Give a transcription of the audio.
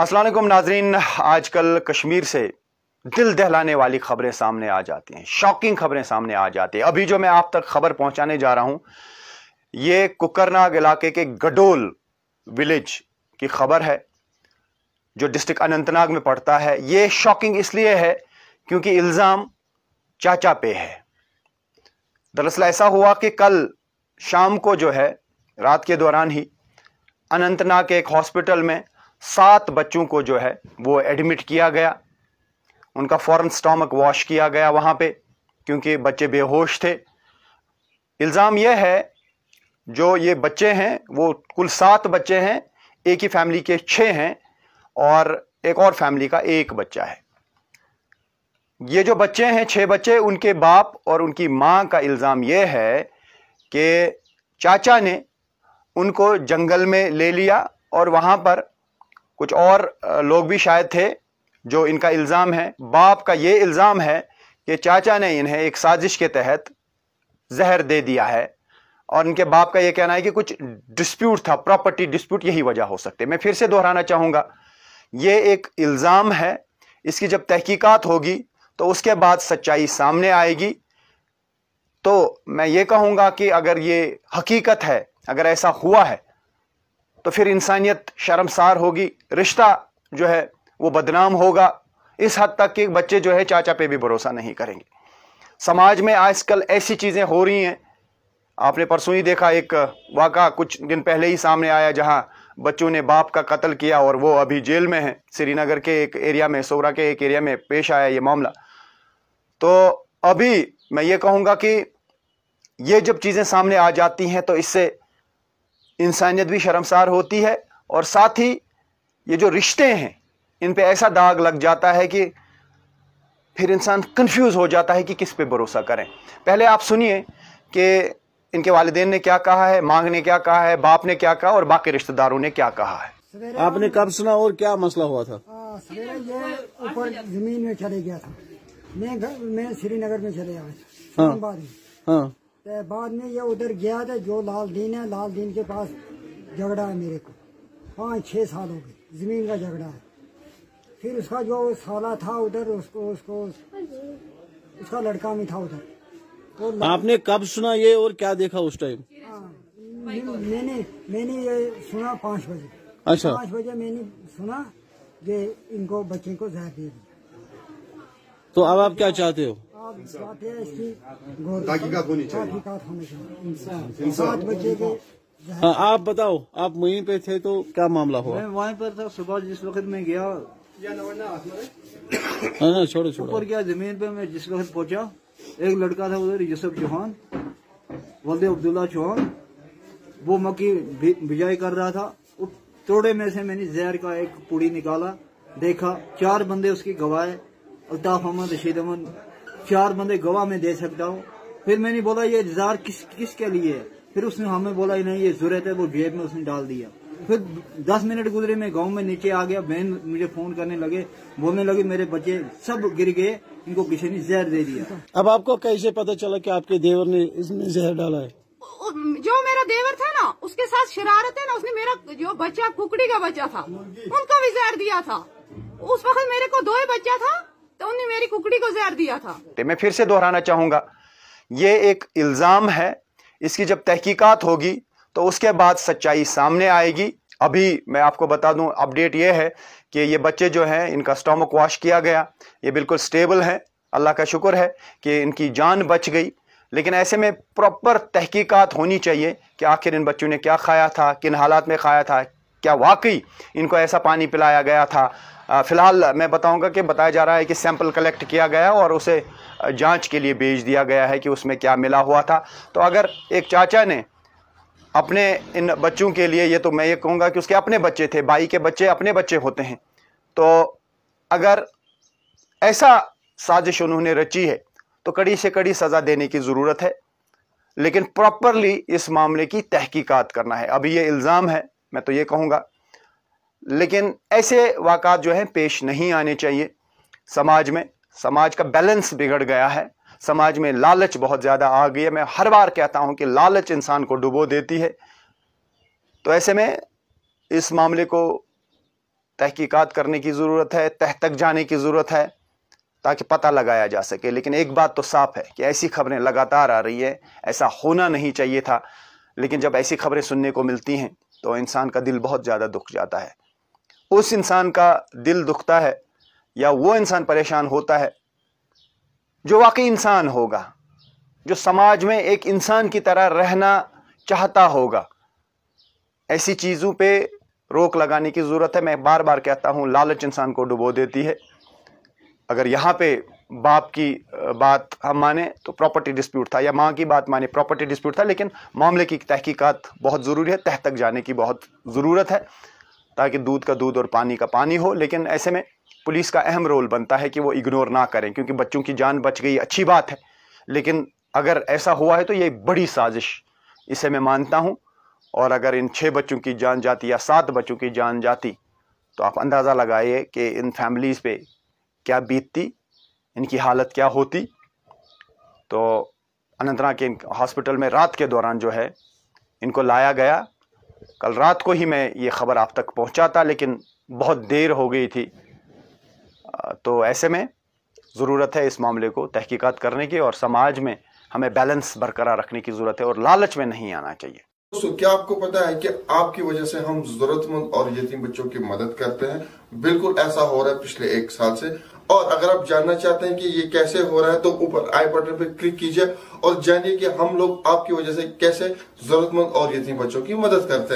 असलम नाजरीन आजकल कश्मीर से दिल दहलाने वाली खबरें सामने आ जाती हैं शॉकिंग खबरें सामने आ जाती हैं अभी जो मैं आप तक खबर पहुंचाने जा रहा हूं ये कुकरनाग इलाके के गडोल विलेज की खबर है जो डिस्ट्रिक्ट अनंतनाग में पड़ता है ये शॉकिंग इसलिए है क्योंकि इल्ज़ाम चाचा पे है दरअसल ऐसा हुआ कि कल शाम को जो है रात के दौरान ही अनंतनाग के एक हॉस्पिटल में सात बच्चों को जो है वो एडमिट किया गया उनका फ़ौर स्टॉमक वॉश किया गया वहाँ पे क्योंकि बच्चे बेहोश थे इल्ज़ाम यह है जो ये बच्चे हैं वो कुल सात बच्चे हैं एक ही फैमिली के छः हैं और एक और फैमिली का एक बच्चा है ये जो बच्चे हैं छः बच्चे उनके बाप और उनकी माँ का इल्ज़ाम यह है कि चाचा ने उनको जंगल में ले लिया और वहाँ पर कुछ और लोग भी शायद थे जो इनका इल्ज़ाम है बाप का ये इल्ज़ाम है कि चाचा ने इन्हें एक साजिश के तहत जहर दे दिया है और इनके बाप का ये कहना है कि कुछ डिस्प्यूट था प्रॉपर्टी डिस्प्यूट यही वजह हो सकते मैं फिर से दोहराना चाहूँगा ये एक इल्ज़ाम है इसकी जब तहकीकात होगी तो उसके बाद सच्चाई सामने आएगी तो मैं ये कहूँगा कि अगर ये हकीकत है अगर ऐसा हुआ है तो फिर इंसानियत शर्मसार होगी रिश्ता जो है वो बदनाम होगा इस हद तक कि बच्चे जो है चाचा पे भी भरोसा नहीं करेंगे समाज में आजकल ऐसी चीज़ें हो रही हैं आपने परसों ही देखा एक वाक़ा कुछ दिन पहले ही सामने आया जहां बच्चों ने बाप का कत्ल किया और वो अभी जेल में है श्रीनगर के एक एरिया में सोरा के एक एरिया में पेश आया ये मामला तो अभी मैं ये कहूँगा कि ये जब चीज़ें सामने आ जाती हैं तो इससे इंसानियत भी शर्मसार होती है और साथ ही ये जो रिश्ते हैं इन पे ऐसा दाग लग जाता है कि फिर इंसान कंफ्यूज हो जाता है कि किस पे भरोसा करें पहले आप सुनिए कि इनके वालदेन ने क्या कहा है मांग ने क्या कहा है बाप ने क्या कहा और बाकी रिश्तेदारों ने क्या कहा है आपने कब सुना और क्या मसला हुआ था ये ऊपर जमीन में चले गया था मैं मैं श्रीनगर में चले गया हाँ, हाँ, तो बाद में ये उधर गया था जो लाल दीन है लाल दीन के पास झगड़ा है मेरे को पाँच छः साल हो गए ज़मीन का झगड़ा है फिर उसका जो साला था उधर उसको उसको उसका लड़का भी था उधर तो आपने कब सुना ये और क्या देखा उस टाइम हाँ, मैंने मैंने ये सुना पाँच बजे अच्छा पाँच बजे मैंने सुना ये इनको बच्चे को जहर दे दी तो अब आप क्या चाहते हो सात हाँ, आप बताओ आप वहीं पे थे तो क्या मामला हुआ मैं वहीं पर था सुबह जिस वक्त मैं गया ना हाँ, हाँ, छोड़ो छोड़ो ऊपर गया जमीन पे मैं जिस वक्त पहुंचा एक लड़का था उधर यूसुफ चौहान वल्दे अब्दुल्ला चौहान वो मक्की बिजाई कर रहा था तोड़े में से मैंने जहर का एक पुड़ी निकाला देखा चार बंदे उसकी गवाए अल्ताफ अहमद रशीद अहमद चार बंदे गवाह में दे सकता हूँ फिर मैंने बोला ये इजार किस किसके लिए है फिर उसने हमें बोला नहीं ये जरूरत है वो जेब में उसने डाल दिया फिर दस मिनट गुजरे मैं गांव में नीचे आ गया बहन मुझे फोन करने लगे बोलने लगे मेरे बच्चे सब गिर गए इनको किसी ने जहर दे दिया अब आपको कैसे पता चला की आपके देवर ने इसमें जहर डाला है जो मेरा देवर था ना उसके साथ शरारत है ना उसने मेरा जो बच्चा कुकड़ी का बच्चा था उनको भी जहर दिया था उस वक्त मेरे को दो ही बच्चा था तो उन्हें मेरी कुकड़ी को जहर दिया था तो मैं फिर से दोहराना चाहूंगा ये एक इल्ज़ाम है इसकी जब तहकीकात होगी तो उसके बाद सच्चाई सामने आएगी अभी मैं आपको बता दूं अपडेट ये है कि ये बच्चे जो हैं इनका स्टोमक वॉश किया गया ये बिल्कुल स्टेबल हैं अल्लाह का शुक्र है कि इनकी जान बच गई लेकिन ऐसे में प्रॉपर तहकीकात होनी चाहिए कि आखिर इन बच्चों ने क्या खाया था किन हालात में खाया था क्या वाकई इनको ऐसा पानी पिलाया गया था फिलहाल मैं बताऊंगा कि बताया जा रहा है कि सैंपल कलेक्ट किया गया और उसे जांच के लिए भेज दिया गया है कि उसमें क्या मिला हुआ था तो अगर एक चाचा ने अपने इन बच्चों के लिए ये तो मैं ये कहूँगा कि उसके अपने बच्चे थे भाई के बच्चे अपने बच्चे होते हैं तो अगर ऐसा साजिश उन्होंने रची है तो कड़ी से कड़ी सज़ा देने की ज़रूरत है लेकिन प्रॉपरली इस मामले की तहकीकात करना है अभी ये इल्ज़ाम है मैं तो ये कहूँगा लेकिन ऐसे वाक़ात जो हैं पेश नहीं आने चाहिए समाज में समाज का बैलेंस बिगड़ गया है समाज में लालच बहुत ज़्यादा आ गई है मैं हर बार कहता हूँ कि लालच इंसान को डुबो देती है तो ऐसे में इस मामले को तहकीकात करने की ज़रूरत है तह तक जाने की ज़रूरत है ताकि पता लगाया जा सके लेकिन एक बात तो साफ है कि ऐसी खबरें लगातार आ रही है ऐसा होना नहीं चाहिए था लेकिन जब ऐसी खबरें सुनने को मिलती हैं तो इंसान का दिल बहुत ज़्यादा दुख जाता है उस इंसान का दिल दुखता है या वो इंसान परेशान होता है जो वाकई इंसान होगा जो समाज में एक इंसान की तरह रहना चाहता होगा ऐसी चीज़ों पे रोक लगाने की ज़रूरत है मैं बार बार कहता हूँ लालच इंसान को डुबो देती है अगर यहाँ पे बाप की बात हम माने तो प्रॉपर्टी डिस्प्यूट था या माँ की बात माने प्रॉपर्टी डिस्प्यूट था लेकिन मामले की तहकीकात बहुत ज़रूरी है तह तक जाने की बहुत ज़रूरत है ताकि दूध का दूध और पानी का पानी हो लेकिन ऐसे में पुलिस का अहम रोल बनता है कि वो इग्नोर ना करें क्योंकि बच्चों की जान बच गई अच्छी बात है लेकिन अगर ऐसा हुआ है तो ये बड़ी साजिश इसे मैं मानता हूँ और अगर इन छः बच्चों की जान जाती या सात बच्चों की जान जाती तो आप अंदाज़ा लगाइए कि इन फैमिलीज़ पे क्या बीतती इनकी हालत क्या होती तो अनंतनाग के हॉस्पिटल में रात के दौरान जो है इनको लाया गया कल रात को ही मैं ये ख़बर आप तक पहुंचाता लेकिन बहुत देर हो गई थी तो ऐसे में ज़रूरत है इस मामले को तहकीकात करने की और समाज में हमें बैलेंस बरकरार रखने की ज़रूरत है और लालच में नहीं आना चाहिए दोस्तों क्या आपको पता है कि आपकी वजह से हम जरूरतमंद और यतीम बच्चों की मदद करते हैं बिल्कुल ऐसा हो रहा है पिछले एक साल से और अगर आप जानना चाहते हैं कि ये कैसे हो रहा है तो ऊपर आई बटन पर क्लिक कीजिए और जानिए कि हम लोग आपकी वजह से कैसे जरूरतमंद और यतीम बच्चों की मदद करते हैं